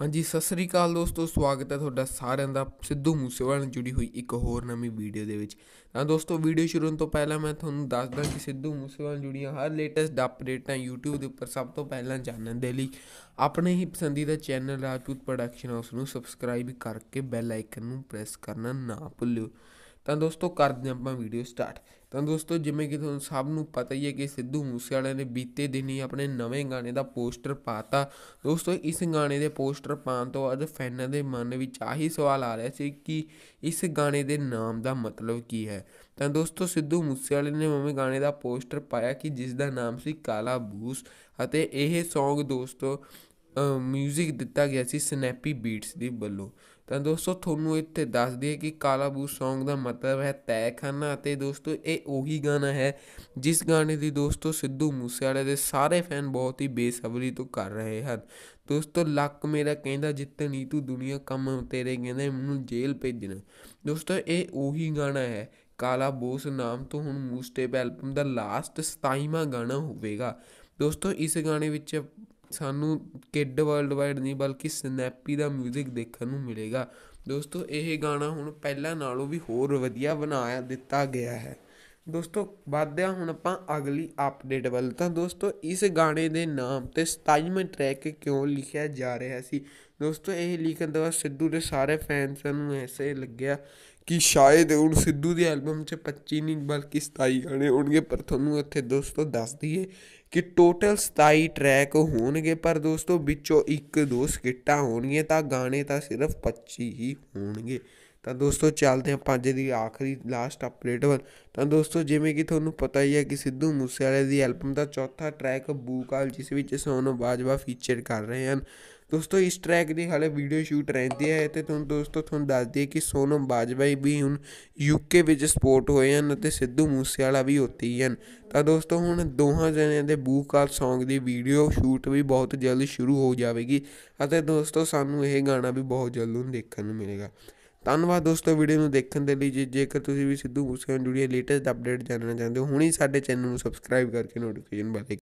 ਹਾਂਜੀ ਸਤਿ ਸ੍ਰੀ ਅਕਾਲ ਦੋਸਤੋ ਸਵਾਗਤ ਹੈ ਤੁਹਾਡਾ ਸਾਰਿਆਂ ਦਾ ਸਿੱਧੂ ਮੂਸੇਵਾਲ ਨਾਲ ਜੁੜੀ ਹੋਈ ਇੱਕ ਹੋਰ ਨਵੀਂ ਵੀਡੀਓ ਦੇ ਵਿੱਚ ਤਾਂ ਦੋਸਤੋ ਵੀਡੀਓ ਸ਼ੁਰੂ ਹੋਣ ਤੋਂ ਪਹਿਲਾਂ ਮੈਂ ਤੁਹਾਨੂੰ ਦੱਸਦਾ ਕਿ ਸਿੱਧੂ ਮੂਸੇਵਾਲ ਜੁੜੀਆਂ ਹਰ ਲੇਟੈਸਟ ਅਪਡੇਟਾਂ YouTube ਦੇ ਉੱਪਰ ਸਭ ਤੋਂ ਪਹਿਲਾਂ ਜਾਣਨ ਦੇ ਲਈ ਆਪਣੇ ਹੀ ਪਸੰਦੀਦਾ ਚੈਨਲ ਰਾਜਪੂਤ ਪ੍ਰੋਡਕਸ਼ਨ ਹਾਊਸ ਨੂੰ ਸਬਸਕ੍ਰਾਈਬ ਕਰਕੇ ਬੈਲ ਆਈਕਨ ਨੂੰ ਪ੍ਰੈਸ ਕਰਨਾ ਨਾ ਭੁੱਲਿਓ ਤਾਂ ਦੋਸਤੋ ਕਰਦੇ ਆਪਾਂ ਵੀਡੀਓ ਸਟਾਰਟ ਤਾਂ ਦੋਸਤੋ ਜਿਵੇਂ ਕਿ ਤੁਹਾਨੂੰ ਸਭ ਨੂੰ ਪਤਾ ਹੀ ਹੈ ਕਿ ਸਿੱਧੂ ਮੂਸੇਵਾਲੇ ਨੇ ਬੀਤੇ ਦਿਨ ਹੀ ਆਪਣੇ ਨਵੇਂ ਗਾਣੇ ਦਾ ਪੋਸਟਰ ਪਾਤਾ ਦੋਸਤੋ ਇਸ ਗਾਣੇ ਦੇ ਪੋਸਟਰ ਪਾਉਣ ਤੋਂ ਬਾਅਦ ਫੈਨਾਂ ਦੇ ਮਨ ਵਿੱਚ ਆਹੀ ਸਵਾਲ ਆ ਰਿਹਾ ਸੀ ਕਿ ਇਸ ਗਾਣੇ ਦੇ ਨਾਮ ਦਾ ਮਤਲਬ ਕੀ ਹੈ ਤਾਂ ਦੋਸਤੋ ਸਿੱਧੂ ਮੂਸੇਵਾਲੇ ਨੇ ਨਵੇਂ ਗਾਣੇ ਦਾ ਪੋਸਟਰ ਪਾਇਆ ਕਿ ਜਿਸ ਦਾ ਨਾਮ ਸੀ ਕਾਲਾ ਬੂਸ ਅਤੇ ਇਹ ਸੌਂਗ ਦੋਸਤੋ ਮਿਊਜ਼ਿਕ ਦਿੱਤਾ ਗਿਆ ਸੀ ਸਨੈਪੀ ਬੀਟਸ ਦੇ ਵੱਲੋਂ ਤਾਂ ਦੋਸਤੋ ਤੁਹਾਨੂੰ ਇੱਥੇ ਦੱਸ ਦਈਏ ਕਿ ਕਾਲਾ ਬੂ Song ਦਾ ਮਤਲਬ ਹੈ ਤੈਖਾਨਾ ਅਤੇ ਦੋਸਤੋ ਇਹ ਉਹੀ ਗਾਣਾ ਹੈ ਜਿਸ ਗਾਣੇ ਦੀ ਦੋਸਤੋ ਸਿੱਧੂ ਮੂਸੇਵਾਲੇ ਦੇ ਸਾਰੇ ਫੈਨ ਬਹੁਤ ਹੀ ਬੇਸਬਰੀ ਤੋਂ ਕਰ ਰਹੇ ਹਨ ਦੋਸਤੋ ਲੱਕ ਮੇਰਾ ਕਹਿੰਦਾ ਜਿੱਤਣੀ ਤੂੰ ਦੁਨੀਆ ਕੰਮ ਤੇਰੇ ਕਹਿੰਦੇ ਮੈਨੂੰ ਜੇਲ੍ਹ ਭੇਜਣਾ ਦੋਸਤੋ ਇਹ ਉਹੀ ਗਾਣਾ ਹੈ ਕਾਲਾ ਬੂਸ ਨਾਮ ਤੋਂ ਹੁਣ ਮੂਸਟੇਪ ਐਲਬਮ ਦਾ ਲਾਸਟ 27ਵਾਂ ਗਾਣਾ ਹੋਵੇਗਾ ਦੋਸਤੋ ਇਸ ਗਾਣੇ ਵਿੱਚ ਸਾਨੂੰ ਕਿੱਡ ਵਰਲਡ ਵਾਈਡ ਨਹੀਂ ਬਲਕਿ ਸਨੈਪੀ ਦਾ 뮤직 ਦੇਖਣ ਨੂੰ ਮਿਲੇਗਾ ਦੋਸਤੋ ਇਹ ਗਾਣਾ ਹੁਣ ਪਹਿਲਾਂ ਨਾਲੋਂ ਵੀ ਹੋਰ ਵਧੀਆ ਬਣਾਇਆ ਦਿੱਤਾ ਗਿਆ ਹੈ ਦੋਸਤੋ ਵਾਧਿਆ ਹੁਣ ਆਪਾਂ ਅਗਲੀ ਅਪਡੇਟ ਵੱਲ ਤਾਂ ਦੋਸਤੋ ਇਸ ਗਾਣੇ ਦੇ ਨਾਮ ਤੇ 27ਵੇਂ ਟਰੈਕ ਕਿਉਂ ਲਿਖਿਆ ਜਾ ਰਿਹਾ ਸੀ ਦੋਸਤੋ ਇਹ ਲਿਖਣ ਤੋਂ ਬਾਅਦ ਸਿੱਧੂ ਦੇ ਸਾਰੇ ਫੈਨਸ ਨੂੰ ਐਸੇ ਲੱਗਿਆ ਕਿ ਸ਼ਾਇਦ ਹੁਣ ਸਿੱਧੂ ਦੀ ਐਲਬਮ 'ਚ 25 ਨਹੀਂ ਬਲਕਿ 27 ਗਾਣੇ ਹੋਣਗੇ ਪਰ ਤੁਹਾਨੂੰ ਇੱਥੇ ਦੋਸਤੋ ਦੱਸ ਦਈਏ ਕਿ ਟੋਟਲ 27 ਟਰੈਕ ਹੋਣਗੇ ਪਰ ਦੋਸਤੋ ਵਿੱਚੋਂ ਇੱਕ ਦੋ ਸਕਿੱਟਾਂ ਹੋਣਗੀਆਂ ਤਾਂ ਗਾਣੇ ਤਾਂ ਸਿਰਫ 25 ਹੀ ਹੋਣਗੇ ਤਾਂ ਦੋਸਤੋ ਚੱਲਦੇ ਹਾਂ ਪੰਜ ਦੀ ਆਖਰੀ ਲਾਸਟ ਅਪਡੇਟ ਵੱਲ ਤਾਂ ਦੋਸਤੋ ਜਿਵੇਂ ਕਿ ਤੁਹਾਨੂੰ ਪਤਾ ਹੀ ਹੈ ਕਿ ਸਿੱਧੂ ਮੂਸੇਵਾਲੇ ਦੀ ਐਲਬਮ ਦਾ ਚੌਥਾ ਟਰੈਕ ਬੂਕਾਲ ਜਿਸ ਵਿੱਚ ਸੋਨਮ ਬਾਜਵਾ ਫੀਚਰ ਕਰ ਰਹੇ ਹਨ ਦੋਸਤੋ ਇਸ ਟਰੈਕ ਦੀ ਹਾਲੇ ਵੀਡੀਓ ਸ਼ੂਟ ਰਹਿੰਦੀ ਹੈ ਤੇ ਤੁਹਾਨੂੰ ਦੋਸਤੋ ਤੁਹਾਨੂੰ ਦੱਸ ਦਈਏ ਕਿ ਸੋਨਮ ਬਾਜਵਾ ਵੀ ਹੁਣ ਯੂਕੇ ਵਿੱਚ ਸਪੋਰਟ ਹੋਏ ਹਨ ਅਤੇ ਸਿੱਧੂ ਮੂਸੇਵਾਲਾ ਵੀ ਉੱਥੇ ਹੀ ਹਨ ਤਾਂ ਦੋਸਤੋ ਹੁਣ ਦੋਹਾਂ ਜਣਿਆਂ ਦੇ ਬੂਕਾਲ Song ਦੀ ਵੀਡੀਓ ਸ਼ੂਟ ਵੀ ਬਹੁਤ ਜਲਦੀ ਸ਼ੁਰੂ ਹੋ ਜਾਵੇਗੀ ਅਤੇ ਦੋਸਤੋ ਸਾਨੂੰ ਇਹ ਗਾਣਾ ਵੀ ਬਹੁਤ ਜਲਦ ਦੇਖਣ ਨੂੰ ਮਿਲੇਗਾ ਧੰਨਵਾਦ ਦੋਸਤੋ ਵੀਡੀਓ ਨੂੰ ਦੇਖਣ ਦੇ ਲਈ ਜੇਕਰ ਤੁਸੀਂ ਵੀ ਸਿੱਧੂ ਮੂਸੇਵਾਲਾ ਨਾਲ ਜੁੜੀ ਲੇਟੈਸਟ ਅਪਡੇਟ ਜਾਣਨਾ ਚਾਹੁੰਦੇ ਹੋ ਹੁਣੇ ਸਾਡੇ ਚੈਨਲ ਨੂੰ ਸਬਸਕ੍ਰਾਈਬ ਕਰਕੇ ਨੋਟੀਫਿਕੇਸ਼ਨ ਬੈਲ